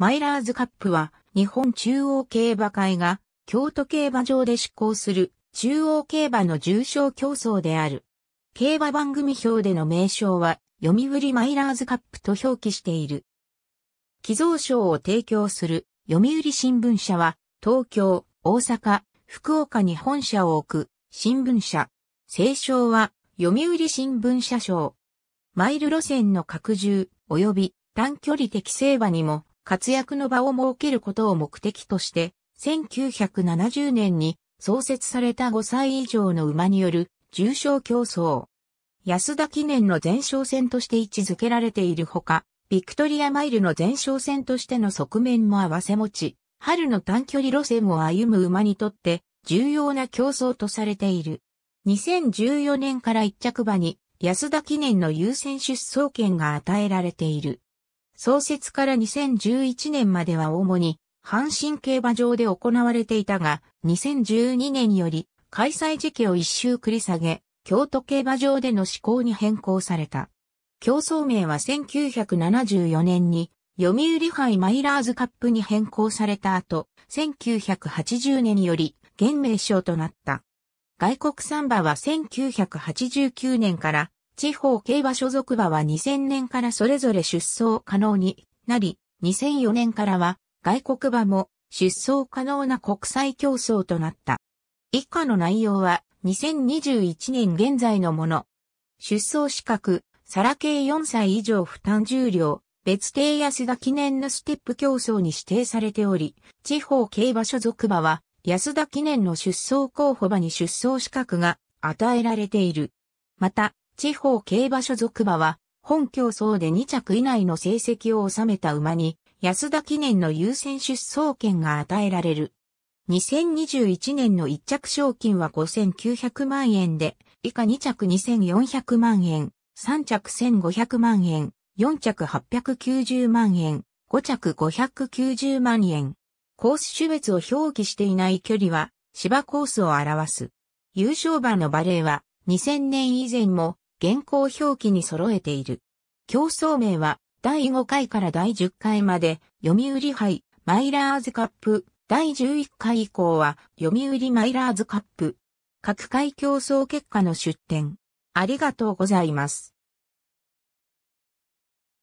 マイラーズカップは日本中央競馬会が京都競馬場で執行する中央競馬の重賞競争である。競馬番組表での名称は読売マイラーズカップと表記している。寄贈賞を提供する読売新聞社は東京、大阪、福岡に本社を置く新聞社。清賞は読売新聞社賞。マイル路線の拡充及び短距離適正馬にも活躍の場を設けることを目的として、1970年に創設された5歳以上の馬による重賞競争。安田記念の前哨戦として位置づけられているほか、ビクトリアマイルの前哨戦としての側面も合わせ持ち、春の短距離路線を歩む馬にとって重要な競争とされている。2014年から一着馬に安田記念の優先出走権が与えられている。創設から2011年までは主に阪神競馬場で行われていたが、2012年より開催時期を一周繰り下げ、京都競馬場での施行に変更された。競争名は1974年に読売杯マイラーズカップに変更された後、1980年より現名称となった。外国サンバは1989年から地方競馬所属馬は2000年からそれぞれ出走可能になり、2004年からは外国馬も出走可能な国際競争となった。以下の内容は2021年現在のもの。出走資格、サラ系4歳以上負担重量、別定安田記念のステップ競争に指定されており、地方競馬所属馬は安田記念の出走候補馬に出走資格が与えられている。また、地方競馬所属馬は、本競争で2着以内の成績を収めた馬に、安田記念の優先出走権が与えられる。2021年の1着賞金は5900万円で、以下2着2400万円、3着1500万円、4着890万円、5着590万円。コース種別を表記していない距離は芝コースを表す。優勝馬のバレーは2000年以前も現行表記に揃えている。競争名は第5回から第10回まで読売杯マイラーズカップ、第11回以降は読売マイラーズカップ。各回競争結果の出展。ありがとうございます。